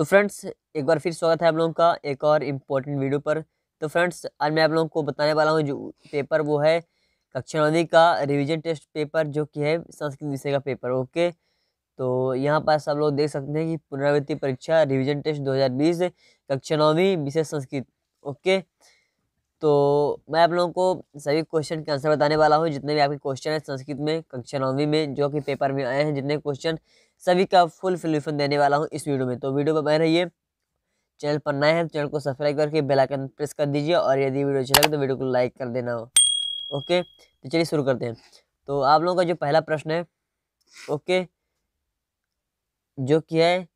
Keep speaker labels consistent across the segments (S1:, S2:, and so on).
S1: तो फ्रेंड्स एक बार फिर स्वागत है आप लोगों का एक और इम्पोर्टेंट वीडियो पर तो फ्रेंड्स आज मैं आप लोगों को बताने वाला हूँ जो पेपर वो है कक्षा नौवीं का रिविजन टेस्ट पेपर जो कि है संस्कृत विषय का पेपर ओके तो यहाँ पर सब लोग देख सकते हैं कि पुनरावृत्ति परीक्षा रिविजन टेस्ट 2020 कक्षा नौवीं विषय संस्कृत ओके तो मैं आप लोगों को सभी क्वेश्चन के आंसर बताने वाला हूँ जितने भी आपके क्वेश्चन हैं संस्कृत में कक्षा नौवीं में जो कि पेपर में आए हैं जितने क्वेश्चन सभी का फुल सोल्यूशन देने वाला हूँ इस वीडियो में तो वीडियो पर बने रहिए चैनल पर नए हैं तो चैनल को सब्सक्राइब करके बेल आइकन प्रेस कर दीजिए और यदि वीडियो अच्छी लगे तो वीडियो को लाइक कर देना हो ओके तो चलिए शुरू करते हैं तो आप लोगों का जो पहला प्रश्न है ओके जो कि है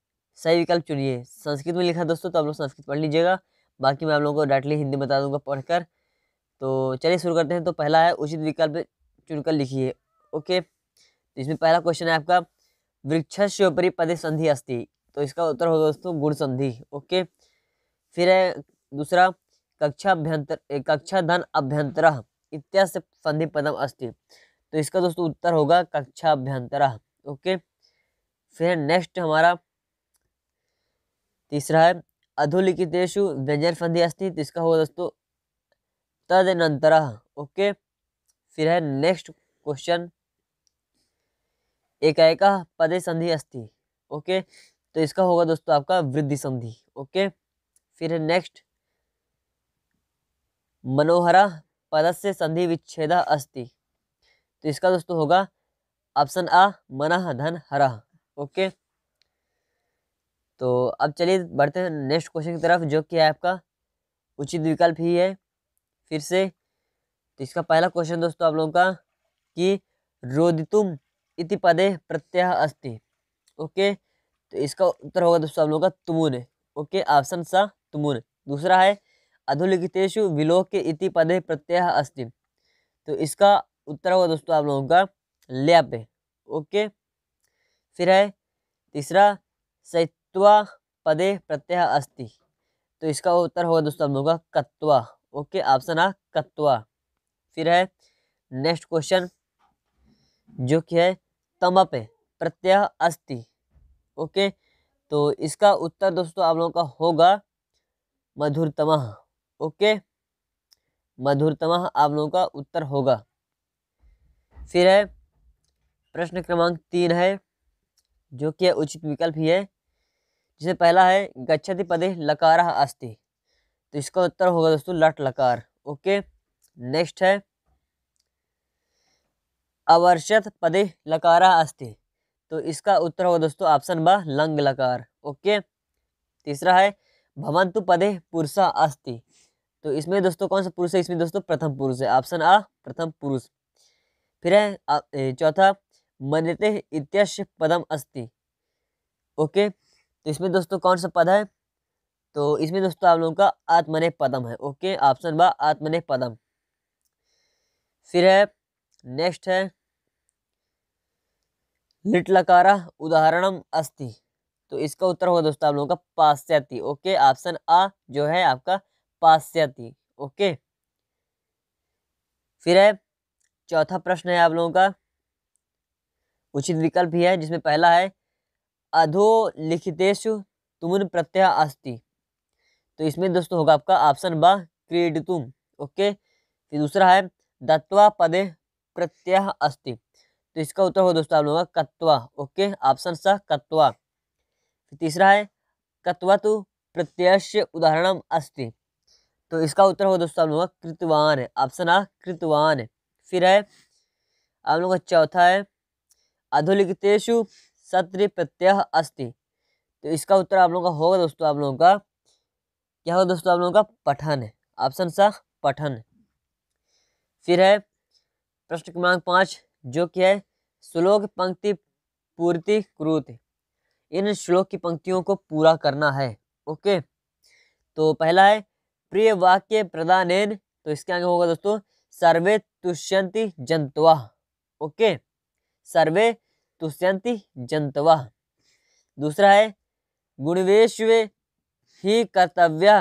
S1: सही विकल्प चुनिए संस्कृत में लिखा दोस्तों तो आप लोग संस्कृत पढ़ लीजिएगा बाकी मैं आप लोगों को डायरेक्टली हिंदी बता दूंगा पढ़कर तो चलिए शुरू करते हैं तो पहला है उचित विकल्प चुनकर लिखिए ओके तो इसमें पहला क्वेश्चन है आपका वृक्ष ऊपरी पद संधि अस्थि तो इसका उत्तर होगा दोस्तों गुण संधि ओके फिर है दूसरा कक्षा अभ्यंतर कक्षा धन अभ्यंतर इत्या संधि पदम अस्थि तो इसका दोस्तों उत्तर होगा कक्षा अभ्यंतर ओके फिर नेक्स्ट हमारा तीसरा है व्यंजन संधि अस्थि तो इसका होगा दोस्तों तदनंतर ओके फिर है नेक्स्ट क्वेश्चन एकाएका पदे संधि अस्थि ओके तो इसका होगा दोस्तों आपका वृद्धि संधि ओके फिर है नेक्स्ट मनोहरा पदस्य संधि विच्छेद अस्थि तो इसका दोस्तों होगा ऑप्शन आ मना धन हरा ओके तो अब चलिए बढ़ते हैं नेक्स्ट क्वेश्चन की तरफ जो कि आपका उचित विकल्प ही है फिर से तो इसका पहला क्वेश्चन दोस्तों आप लोगों का कि रोदितुम इति पदे प्रत्यय अस्ति ओके तो इसका उत्तर होगा दोस्तों आप लोगों का तुमुन ओके ऑप्शन सा तुमुन दूसरा है अधोलिखितेशु विलोक इति पदे प्रत्यय अस्ति तो इसका उत्तर होगा दोस्तों आप लोगों का लैप ओके फिर है तीसरा कत्वा पदे प्रत्यय अस्ति तो इसका उत्तर होगा दोस्तों हम लोग का कत्वा ओके ऑप्शन आ कत्वा फिर है नेक्स्ट क्वेश्चन जो कि है तमप प्रत्यय अस्ति ओके तो इसका उत्तर दोस्तों आप लोगों का होगा मधुरतमा ओके मधुरतमा आप लोगों का उत्तर होगा फिर है प्रश्न क्रमांक तीन है जो कि उचित विकल्प ही है जिसे पहला है गच्छति पदे लकार अस्ति तो इसका उत्तर होगा दोस्तों लट लकार ओके नेक्स्ट है अवर्षत पदे लकार अस्ति तो इसका उत्तर होगा दोस्तों ऑप्शन ब लंग लकार ओके तीसरा है भवंतु पदे पुरुषा अस्ति तो इसमें दोस्तों कौन सा पुरुष है इसमें दोस्तों प्रथम पुरुष है ऑप्शन आ प्रथम पुरुष फिर है चौथा मनते इत्यश पदम अस्ति ओके तो इसमें दोस्तों कौन सा पद है तो इसमें दोस्तों आप लोगों का आत्मने पदम है ओके ऑप्शन बा आत्मने पदम फिर है नेक्स्ट है लिटलकारा उदाहरणम अस्ति तो इसका उत्तर होगा दोस्तों आप लोगों का पाश्चाती ओके ऑप्शन आ जो है आपका पाश्चाती ओके फिर है चौथा प्रश्न है आप लोगों का उचित विकल्प ही है जिसमें पहला है अधोलिखितेश तुमन प्रत्यय अस्ति तो इसमें दोस्तों होगा आपका ऑप्शन बा क्रीडतुम ओके फिर दूसरा है दत्वा पदे प्रत्यय अस्ति तो इसका उत्तर होगा दोस्तों आप लोगों का कत्वा ओके ऑप्शन सा कत्वा फिर तीसरा है कत्वा तो प्रत्यय उदाहरण अस्ति तो इसका उत्तर होगा दोस्तों आप लोगों का कृतवान ऑप्शन आ कृतवान फिर है आप लोगों का चौथा है अधोलिखितेशु सत्र प्रत्यय अस्ति तो इसका उत्तर आप लोगों का होगा दोस्तों आप लोगों का क्या होगा दोस्तों आप लोगों का पठन ऑप्शन सा पठन फिर है प्रश्न क्रमांक पाँच जो कि है श्लोक पंक्ति पूर्ति क्रूत इन श्लोक की पंक्तियों को पूरा करना है ओके तो पहला है प्रिय वाक्य प्रदान तो इसके आगे होगा दोस्तों सर्वे तुष्यंति जंतवा ओके सर्वे तुष्यंति जंतवा दूसरा है गुणवेश ही कर्तव्य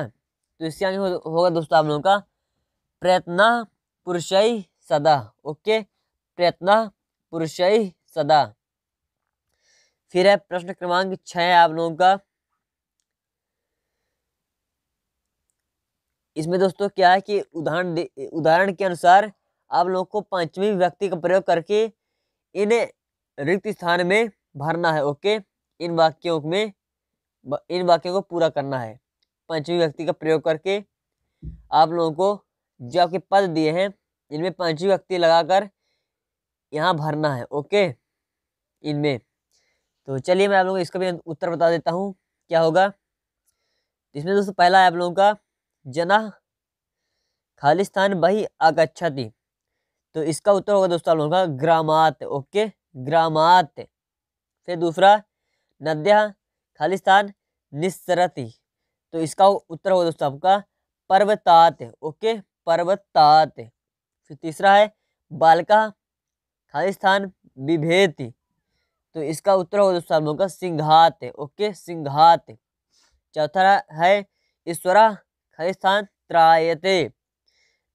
S1: तो इसके आगे होगा हो दोस्तों आप लोगों का प्रयत्न पुरुषय सदा ओके प्रयत्न पुरुषय सदा फिर है प्रश्न क्रमांक छ है आप लोगों का इसमें दोस्तों क्या है कि उदाहरण उदाहरण के अनुसार आप लोगों को पांचवी व्यक्ति का प्रयोग करके इन रिक्त स्थान में भरना है ओके इन वाक्यों में इन वाक्यों को पूरा करना है पंचमी व्यक्ति का प्रयोग करके आप लोगों को जो आपके पद दिए हैं इनमें पंचमी व्यक्ति लगाकर यहाँ भरना है ओके इनमें तो चलिए मैं आप लोगों को इसका भी उत्तर बता देता हूँ क्या होगा इसमें दोस्तों पहला है आप लोगों का जना खालिस्तान बही आगछति तो इसका उत्तर होगा दोस्तों आप लोगों का ग्रामात ओके ग्रामात फिर दूसरा नद्या खालिस्तान निसरती तो इसका उत्तर होगा दोस्तों आपका पर्वतात ओके पर्वतात फिर तीसरा है बालका खालिस्तान विभेति तो इसका उत्तर होगा दोस्तों आप लोगों का सिंघात ओके सिंघात चौथा है ईश्वरा खालिस्तान त्रायते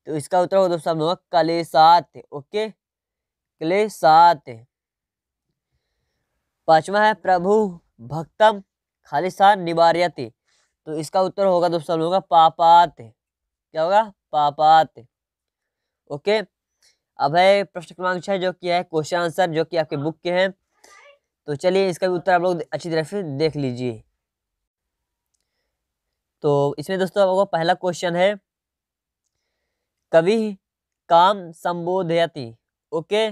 S1: तो इसका उत्तर होगा दोस्तों आप लोगों का कलेसात ओके कलेसात पांचवा है प्रभु भक्तम खालिस्तान निवार तो इसका उत्तर होगा दोस्तों होगा पापात क्या होगा पापात ओके अब है प्रश्न क्रमांक छः जो कि है क्वेश्चन आंसर जो कि आपके बुक के हैं तो चलिए इसका भी उत्तर आप लोग अच्छी तरह से देख लीजिए तो इसमें दोस्तों आपको पहला क्वेश्चन है कवि काम संबोधयति ओके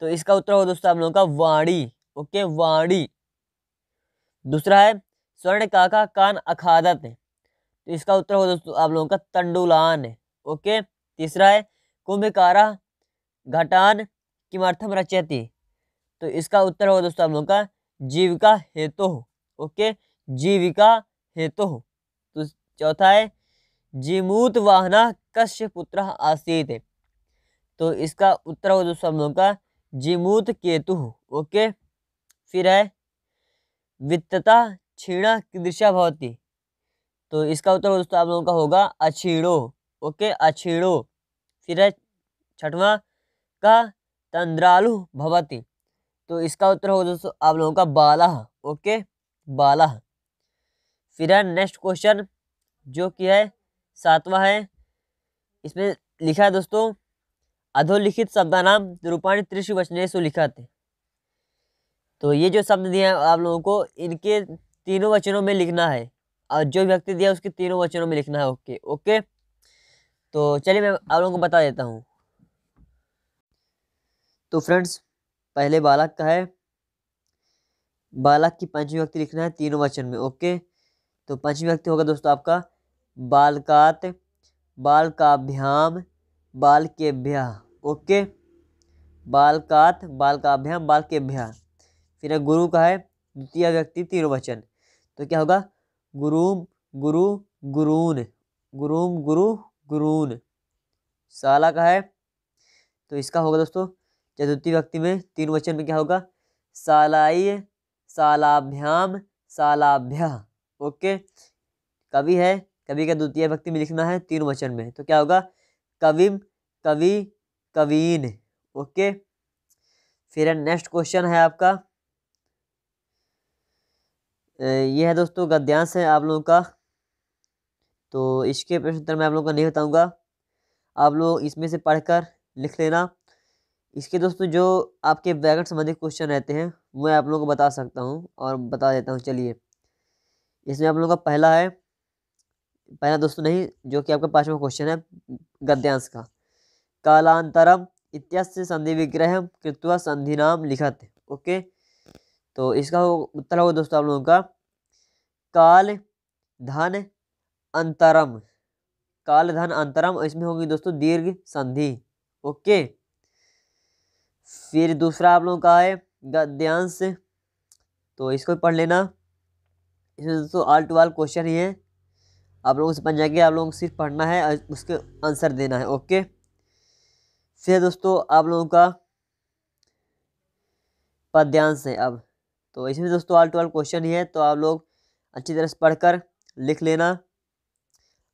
S1: तो इसका उत्तर होगा दोस्तों आप लोगों का वाणी ओके वाणी दूसरा है स्वर्ण काका कान अखादत है तो इसका उत्तर होगा दोस्तों आप लोगों का तंडुलान है ओके तीसरा है कुंभकारा घटान किमर्थम रचयती तो इसका उत्तर होगा दोस्तों आप लोगों का जीविका हेतु तो ओके जीविका हेतु तो तो चौथा है जीमूत वाहना कश्य पुत्र आसीत तो इसका उत्तर होगा दोस्तों आप लोगों का जीमूत केतु ओके फिर है वित्तता क्षीणा कीदृशा भवती तो इसका उत्तर दोस्तों आप लोगों का होगा अछीड़ो ओके अछीड़ो फिर है छठवा का तंद्रालु भवती तो इसका उत्तर होगा दोस्तों आप लोगों का बाला ओके बाला फिर है नेक्स्ट क्वेश्चन जो कि है सातवा है इसमें लिखा है दोस्तों अधोलिखित नाम रूपाणी त्रिशु से लिखा थे तो ये जो शब्द दिए हैं आप लोगों को इनके तीनों वचनों में लिखना है और जो व्यक्ति दिया उसके तीनों वचनों में लिखना है ओके ओके तो चलिए मैं आप लोगों को बता देता हूँ तो फ्रेंड्स पहले बालक का है बालक की पंचमी व्यक्ति लिखना है तीनों वचन में ओके तो पंचमी व्यक्ति होगा दोस्तों आपका बालकात के भ्या ओके बालकात के भ्या तेरा गुरु का है द्वितीय व्यक्ति तिरुवचन वचन तो क्या होगा गुरुम गुरु गुरून गुरुम गुरु गुरून साला का है तो इसका होगा दोस्तों चतुर्थी व्यक्ति में तीन वचन में क्या होगा सालाई सालाभ्याम सालाभ्य ओके कवि है कवि का द्वितीय व्यक्ति में लिखना है तीन वचन में तो क्या होगा कविम कवि कवीन ओके फिर नेक्स्ट क्वेश्चन है आपका ये है दोस्तों गद्यांश है आप लोगों का तो इसके प्रश्न उत्तर मैं आप लोगों का नहीं बताऊंगा आप लोग इसमें से पढ़कर लिख लेना इसके दोस्तों जो आपके व्याकरण संबंधित क्वेश्चन रहते हैं वह मैं आप लोगों को बता सकता हूँ और बता देता हूँ चलिए इसमें आप लोगों का पहला है पहला दोस्तों नहीं जो कि आपका पाँचवा क्वेश्चन है गद्यांश का कालांतरम इत्यास्य संधि विग्रह कृत्वा संधि नाम लिखत ओके तो इसका उत्तर होगा दोस्तों आप लोगों का काल धन अंतरम काल धन अंतरम इसमें होगी दोस्तों दीर्घ संधि ओके फिर दूसरा आप लोगों का है गद्यांश तो इसको पढ़ लेना इसमें दोस्तों आल टू आल क्वेश्चन ही है आप लोगों से बन जाएंगे आप लोगों को सिर्फ पढ़ना है उसके आंसर देना है ओके फिर दोस्तों आप लोगों का पद्यांश है अब तो इसमें दोस्तों ऑल टू क्वेश्चन ही है तो आप लोग अच्छी तरह से पढ़कर लिख लेना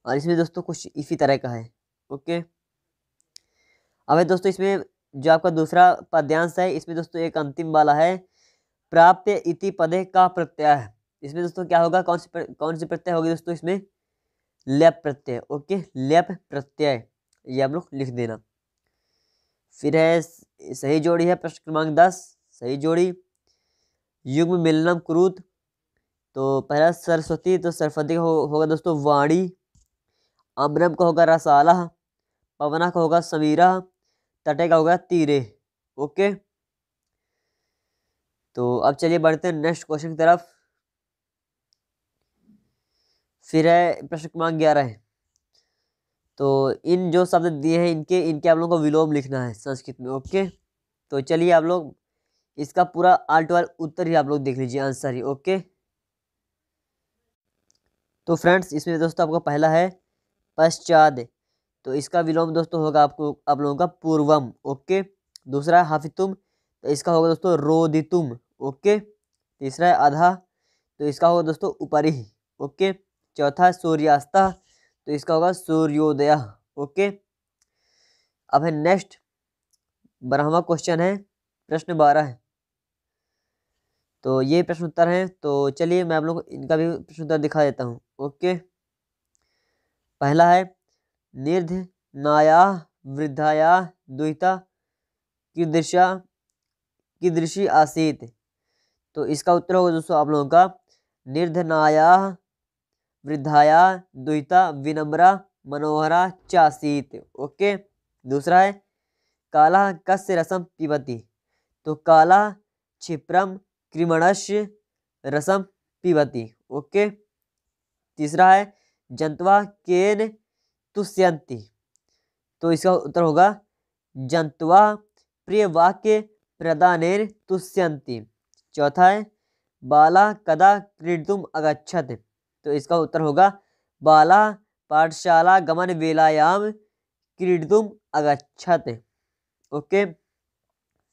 S1: और इसमें दोस्तों कुछ इसी तरह का है ओके अब दोस्तों इसमें जो आपका दूसरा पद्यांश है इसमें दोस्तों एक अंतिम वाला है प्राप्त इति पदे का प्रत्यय इसमें दोस्तों क्या होगा कौन सी कौन सी प्रत्यय होगी दोस्तों इसमें लेप प्रत्यय ओके लेप प्रत्यय ये आप लोग लिख देना फिर है सही जोड़ी है प्रश्न क्रमांक दस सही जोड़ी युग्म मिलनम क्रूत तो पहला सरस्वती तो सरस्वती का हो, होगा दोस्तों वाणी अमरम का होगा रसाला पवना का होगा समीरा तटे का होगा तीरे ओके तो अब चलिए बढ़ते हैं नेक्स्ट क्वेश्चन की तरफ फिर है प्रश्न क्रमांक ग्यारह है तो इन जो शब्द दिए हैं इनके इनके आप लोगों को विलोम लिखना है संस्कृत में ओके तो चलिए आप लोग इसका पूरा आल्ट वाल उत्तर ही आप लोग देख लीजिए आंसर ही ओके तो फ्रेंड्स इसमें दोस्तों आपका पहला है पश्चाद तो इसका विलोम दोस्तों होगा आपको आप लोगों का पूर्वम ओके दूसरा है हाफितुम तो इसका होगा दोस्तों रोदितुम ओके तीसरा है आधा तो इसका होगा दोस्तों उपरी ओके चौथा है सूर्यास्ता तो इसका होगा सूर्योदय ओके अब है नेक्स्ट बारहवा क्वेश्चन है प्रश्न बारह तो ये प्रश्न उत्तर हैं तो चलिए मैं आप लोग इनका भी प्रश्न उत्तर दिखा देता हूँ ओके पहला है निर्ध नाया वृद्धाया दुहिता की कीदृशी आसीत तो इसका उत्तर होगा दोस्तों आप लोगों का निर्धनाया वृद्धाया दुहिता विनम्रा मनोहरा चासीत ओके दूसरा है काला कस्य रसम पिबती तो काला क्षिप्रम क्रिमणश रसम पिबती ओके तीसरा है जंतवा केन तुष्यंती तो इसका उत्तर होगा जंतवा प्रिय वाक्य प्रदान तुष्यंती चौथा है बाला कदा क्रीडतुम अगछत तो इसका उत्तर होगा बाला पाठशाला गमन वेलायाम क्रीडतुम अगछत ओके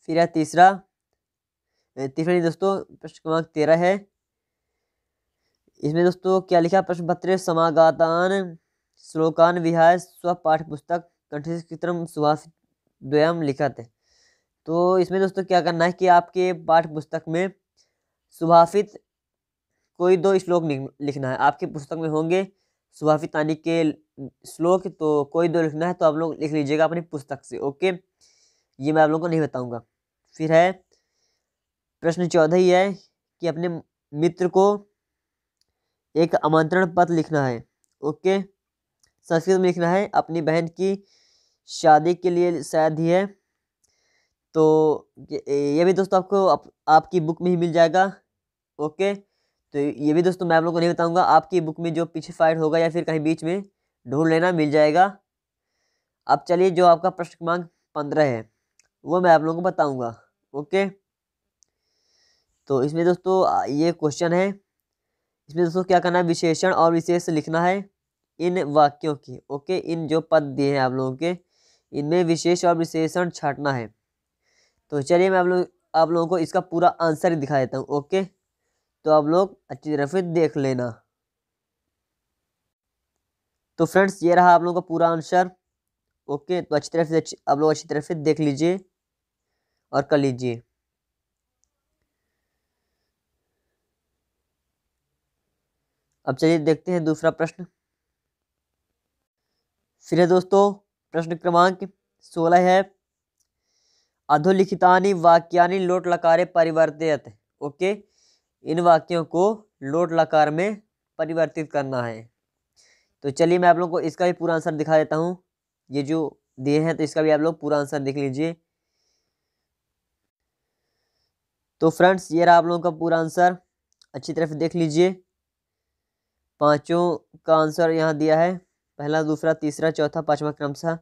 S1: फिर है तीसरा तीसरी दोस्तों प्रश्न क्रमांक तेरह है इसमें दोस्तों क्या लिखा प्रश्न पत्र समागातान श्लोकान विहार स्व पाठ पुस्तक कंठितम सुभाष द्वयम थे तो इसमें दोस्तों क्या करना है कि आपके पाठ पुस्तक में सुभाषित कोई दो श्लोक लिखना है आपके पुस्तक में होंगे सुभाषित आनी के श्लोक तो कोई दो लिखना है तो आप लोग लिख लीजिएगा अपनी पुस्तक से ओके ये मैं आप लोगों को नहीं बताऊंगा फिर है प्रश्न चौदह ही है कि अपने मित्र को एक आमंत्रण पत्र लिखना है ओके संस्कृत में लिखना है अपनी बहन की शादी के लिए शायद ही है तो ये भी दोस्तों आपको आप, आपकी बुक में ही मिल जाएगा ओके तो ये भी दोस्तों मैं आप लोगों को नहीं बताऊंगा आपकी बुक में जो पीछे फाइट होगा या फिर कहीं बीच में ढूंढ लेना मिल जाएगा अब चलिए जो आपका प्रश्न क्रमांक पंद्रह है वो मैं आप लोगों को बताऊंगा ओके तो इसमें दोस्तों ये क्वेश्चन है इसमें दोस्तों क्या करना है विशेषण और विशेष लिखना है इन वाक्यों की ओके इन जो पद दिए हैं आप लोगों के इनमें विशेष और विशेषण छाटना है तो चलिए मैं आप लोग आप लोगों को इसका पूरा आंसर ही दिखा देता हूँ ओके तो आप लोग अच्छी तरह से देख लेना तो फ्रेंड्स ये रहा आप लोगों का पूरा आंसर ओके तो अच्छी तरह से आप लोग अच्छी तरह से देख लीजिए और कर लीजिए अब चलिए देखते हैं दूसरा प्रश्न फिर है दोस्तों प्रश्न क्रमांक सोलह है अधोलिखितानी वाक्यानि लोट लकारे परिवर्तित ओके इन वाक्यों को लोट लकार में परिवर्तित करना है तो चलिए मैं आप लोग को इसका भी पूरा आंसर दिखा देता हूँ ये जो दिए हैं तो इसका भी आप लोग पूरा आंसर देख लीजिए तो फ्रेंड्स ये रहा आप लोगों का पूरा आंसर अच्छी तरह से देख लीजिए पाँचों का आंसर यहाँ दिया है पहला दूसरा तीसरा चौथा पाँचवा क्रम सा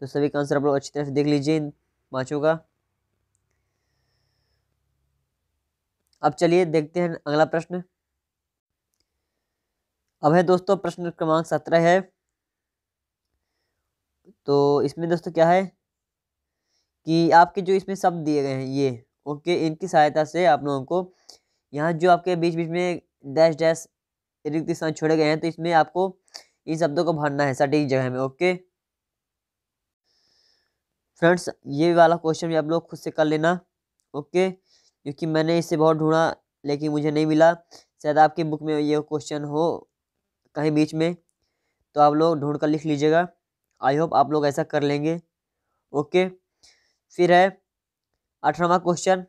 S1: तो सभी का आंसर आप लोग अच्छी तरह से देख लीजिए इन पाँचों का अब चलिए देखते हैं अगला प्रश्न अब है दोस्तों प्रश्न क्रमांक सत्रह है तो इसमें दोस्तों क्या है कि आपके जो इसमें शब्द दिए गए हैं ये ओके इनकी सहायता से आप लोगों को यहाँ जो आपके बीच बीच में डैश डैश रिक्त स्थान छोड़े गए हैं तो इसमें आपको इन शब्दों को भरना है सटीक जगह में ओके फ्रेंड्स ये वाला क्वेश्चन भी आप लोग खुद से कर लेना ओके क्योंकि मैंने इसे बहुत ढूंढा लेकिन मुझे नहीं मिला शायद आपकी बुक में ये क्वेश्चन हो कहीं बीच में तो आप लोग ढूंढ कर लिख लीजिएगा आई होप आप लोग ऐसा कर लेंगे ओके फिर है अठारहवा क्वेश्चन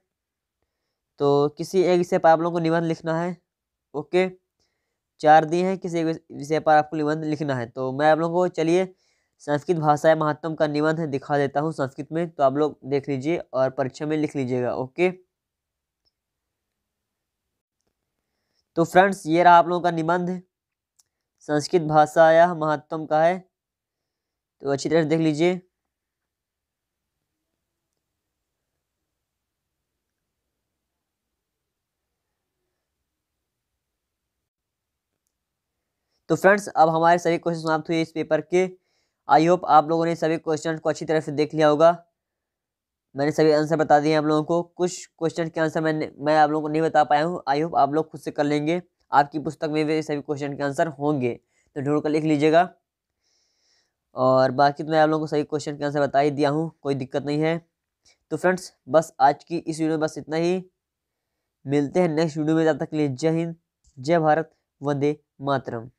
S1: तो किसी एक से आप लोगों को निबंध लिखना है ओके चार दिए हैं किसी विषय पर आपको निबंध लिखना है तो मैं आप लोगों को चलिए संस्कृत भाषा महात्म का निबंध दिखा देता हूँ संस्कृत में तो आप लोग देख लीजिए और परीक्षा में लिख लीजिएगा ओके तो फ्रेंड्स ये रहा आप लोगों का निबंध संस्कृत भाषा या महात्म का है तो अच्छी तरह से देख लीजिए तो फ्रेंड्स अब हमारे सभी क्वेश्चन समाप्त हुए इस पेपर के आई होप आप लोगों ने सभी क्वेश्चन को अच्छी तरह से देख लिया होगा मैंने सभी आंसर बता दिए आप लोगों को कुछ क्वेश्चन के आंसर मैंने मैं आप लोगों को नहीं बता पाया हूँ आई होप आप लोग खुद से कर लेंगे आपकी पुस्तक में भी सभी क्वेश्चन के आंसर होंगे तो ढूंढ कर लिख लीजिएगा और बाकी तो मैं आप लोगों को सभी क्वेश्चन के आंसर बता ही दिया हूँ कोई दिक्कत नहीं है तो फ्रेंड्स बस आज की इस वीडियो में बस इतना ही मिलते हैं नेक्स्ट वीडियो में तब तक के लिए जय हिंद जय भारत वंदे मातरम